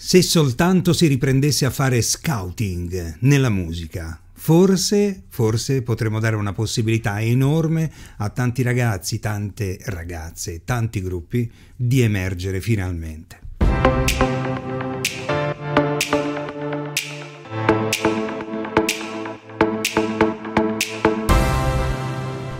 Se soltanto si riprendesse a fare scouting nella musica, forse, forse potremmo dare una possibilità enorme a tanti ragazzi, tante ragazze, tanti gruppi di emergere finalmente.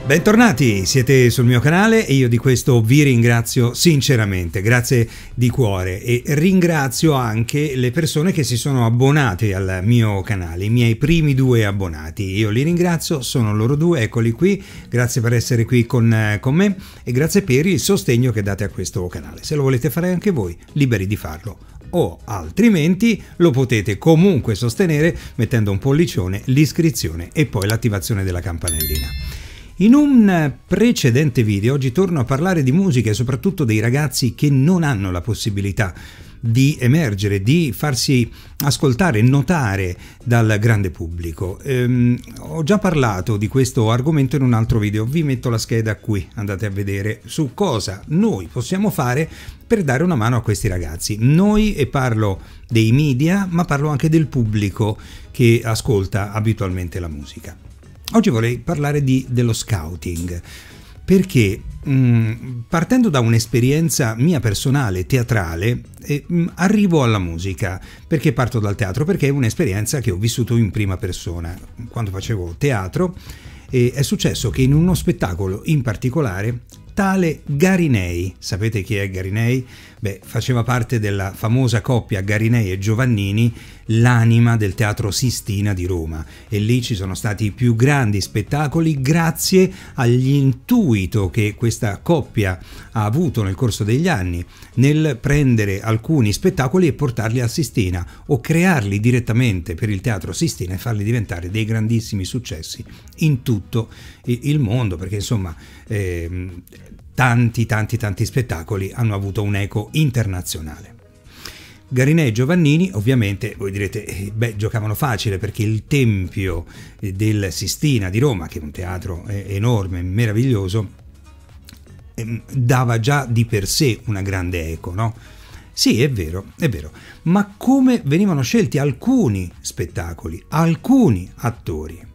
Bentornati, siete sul mio canale e io di questo vi ringrazio sinceramente, grazie di cuore e ringrazio anche le persone che si sono abbonate al mio canale, i miei primi due abbonati, io li ringrazio, sono loro due, eccoli qui, grazie per essere qui con, con me e grazie per il sostegno che date a questo canale, se lo volete fare anche voi, liberi di farlo o altrimenti lo potete comunque sostenere mettendo un pollicione, l'iscrizione e poi l'attivazione della campanellina. In un eh, precedente video oggi torno a parlare di musica e soprattutto dei ragazzi che non hanno la possibilità di emergere, di farsi ascoltare, notare dal grande pubblico. Ehm, ho già parlato di questo argomento in un altro video, vi metto la scheda qui, andate a vedere su cosa noi possiamo fare per dare una mano a questi ragazzi. Noi, e parlo dei media, ma parlo anche del pubblico che ascolta abitualmente la musica. Oggi vorrei parlare di, dello scouting perché mh, mm, partendo da un'esperienza mia personale teatrale eh, mh, mm, arrivo alla musica perché parto dal teatro perché è un'esperienza che ho vissuto in prima persona quando facevo teatro eh, è successo che in uno spettacolo in particolare tale Garinei sapete chi è Garinei Beh, faceva parte della famosa coppia Garinei e Giovannini, l'anima del Teatro Sistina di Roma e lì ci sono stati i più grandi spettacoli grazie all'intuito che questa coppia ha avuto nel corso degli anni nel prendere alcuni spettacoli e portarli a Sistina o crearli direttamente per il Teatro Sistina e farli diventare dei grandissimi successi in tutto il mondo perché insomma eh, tanti tanti tanti spettacoli hanno avuto un'eco internazionale. Garinè e Giovannini ovviamente voi direte eh, beh giocavano facile perché il tempio eh, del Sistina di Roma che è un teatro eh, enorme, meraviglioso ehm, dava già di per sé una grande eco no? Sì, è vero, è vero, ma come venivano scelti alcuni spettacoli, alcuni attori?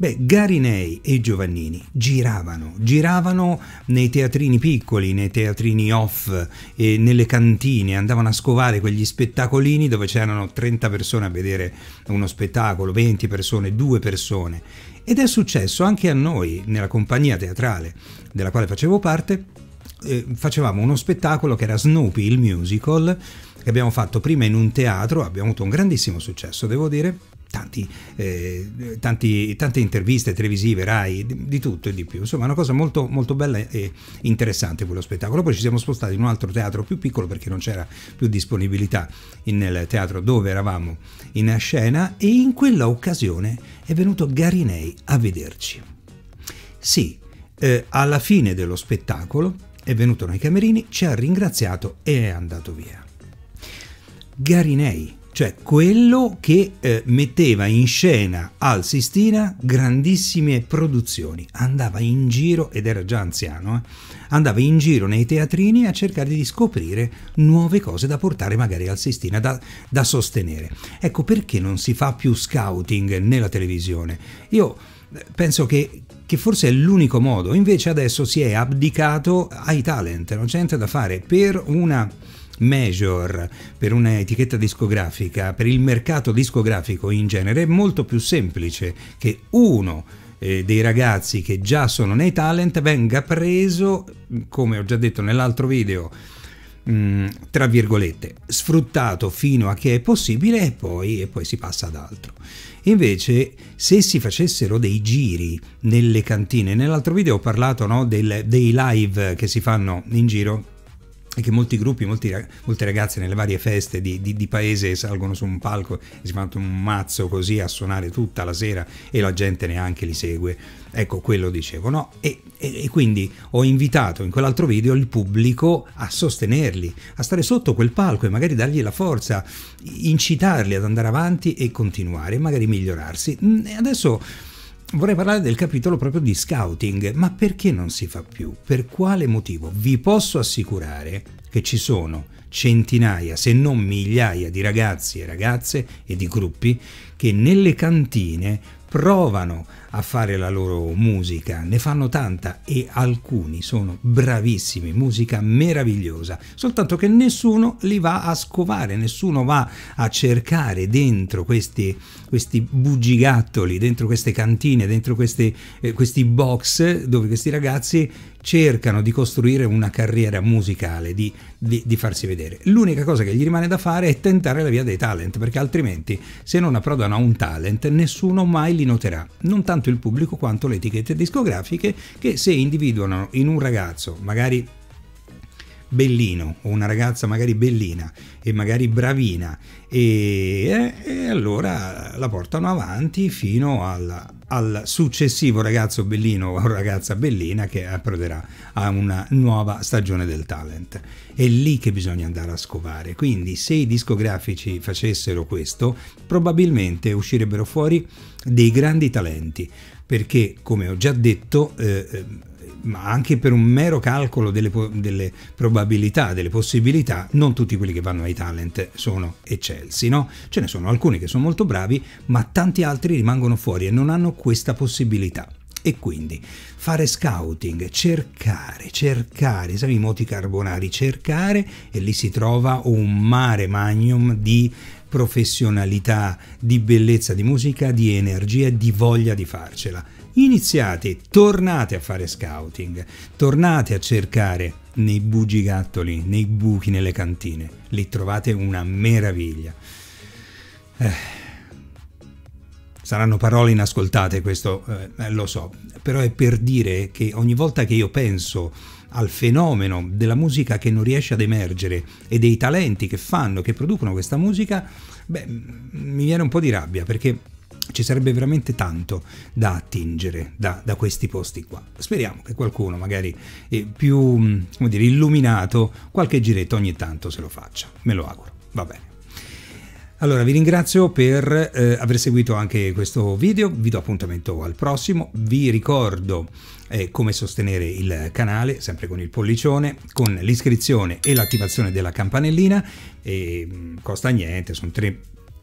Beh, Garinei e Giovannini giravano, giravano nei teatrini piccoli, nei teatrini off, nelle cantine, andavano a scovare quegli spettacolini dove c'erano 30 persone a vedere uno spettacolo, 20 persone, 2 persone. Ed è successo anche a noi, nella compagnia teatrale della quale facevo parte, eh, facevamo uno spettacolo che era Snoopy il musical, che abbiamo fatto prima in un teatro, abbiamo avuto un grandissimo successo, devo dire, tanti, eh, tanti, tante interviste televisive, Rai, di, di, tutto e di più. Insomma, una cosa molto, molto bella e interessante quello spettacolo. Poi ci siamo spostati in un altro teatro più piccolo perché non c'era più disponibilità nel teatro dove eravamo in scena e in quella occasione è venuto Garinei a vederci. Sì, eh, alla fine dello spettacolo è venuto nei camerini, ci ha ringraziato e è andato via. Garinei cioè quello che eh, metteva in scena al Sistina grandissime produzioni. Andava in giro, ed era già anziano, eh, andava in giro nei teatrini a cercare di scoprire nuove cose da portare magari al Sistina, da, da sostenere. Ecco perché non si fa più scouting nella televisione. Io eh, penso che, che forse è l'unico modo, invece adesso si è abdicato ai talent, non c'è niente da fare, per una major per un'etichetta discografica, per il mercato discografico in genere, è molto più semplice che uno eh, dei ragazzi che già sono nei talent venga preso, come ho già detto nell'altro video, mm, tra virgolette, sfruttato fino a che è possibile e poi, e poi si passa ad altro. Invece, se si facessero dei giri nelle cantine, nell'altro video ho parlato no, del, dei live che si fanno in giro e che molti gruppi, molti, molte ragazze nelle varie feste di, di, di, paese salgono su un palco e si fanno un mazzo così a suonare tutta la sera e la gente neanche li segue. Ecco, quello dicevo, no? E, e, e quindi ho invitato in quell'altro video il pubblico a sostenerli, a stare sotto quel palco e magari dargli la forza, incitarli ad andare avanti e continuare, magari migliorarsi. Mm, e adesso vorrei parlare del capitolo proprio di scouting, ma perché non si fa più? Per quale motivo? Vi posso assicurare che ci sono centinaia, se non migliaia di ragazzi e ragazze e di gruppi che nelle cantine provano a fare la loro musica, ne fanno tanta e alcuni sono bravissimi, musica meravigliosa, soltanto che nessuno li va a scovare, nessuno va a cercare dentro questi, questi bugigattoli, dentro queste cantine, dentro queste, eh, questi box dove questi ragazzi cercano di costruire una carriera musicale, di, di, di farsi vedere. L'unica cosa che gli rimane da fare è tentare la via dei talent, perché altrimenti se non approdano a un talent nessuno mai li noterà. Non tanto tanto il pubblico quanto le etichette discografiche che se individuano in un ragazzo, magari bellino o una ragazza magari bellina e magari bravina e, eh, e allora la portano avanti fino alla, al successivo ragazzo bellino o ragazza bellina che approderà a una nuova stagione del talent. È lì che bisogna andare a scovare, quindi se i discografici facessero questo, probabilmente uscirebbero fuori dei grandi talenti, perché come ho già detto eh, ehm, ma anche per un mero calcolo delle, delle, probabilità, delle possibilità, non tutti quelli che vanno ai talent sono eccelsi, no? Ce ne sono alcuni che sono molto bravi, ma tanti altri rimangono fuori e non hanno questa possibilità. E quindi fare scouting, cercare, cercare, esami i moti carbonari, cercare e lì si trova un mare magnum di professionalità, di bellezza, di musica, di energia, di voglia di farcela. Iniziate, tornate a fare scouting, tornate a cercare nei bugigattoli, nei buchi nelle cantine, lì trovate una meraviglia. Eh. Saranno parole inascoltate, questo eh, eh, lo so, però è per dire che ogni volta che io penso al fenomeno della musica che non riesce ad emergere e dei talenti che fanno, che producono questa musica, beh, mi viene un po' di rabbia perché ci sarebbe veramente tanto da attingere da, da, questi posti qua. Speriamo che qualcuno, magari eh, più mm, dire, illuminato, qualche giretto ogni tanto se lo faccia. Me lo auguro. Va bene. Allora vi ringrazio per eh, aver seguito anche questo video, vi do appuntamento al prossimo, vi ricordo eh, come sostenere il canale sempre con il pollicione, con l'iscrizione e l'attivazione della campanellina, e, mm, costa niente, sono tre,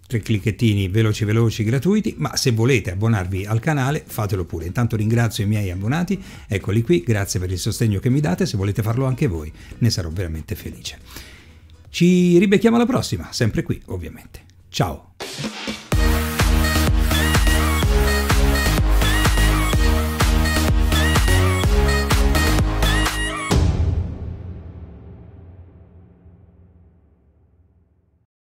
tre clicchettini veloci veloci gratuiti, ma se volete abbonarvi al canale fatelo pure. Intanto ringrazio i miei abbonati, eccoli qui, grazie per il sostegno che mi date, se volete farlo anche voi ne sarò veramente felice. Ci ribecchiamo alla prossima, sempre qui ovviamente. Ciao!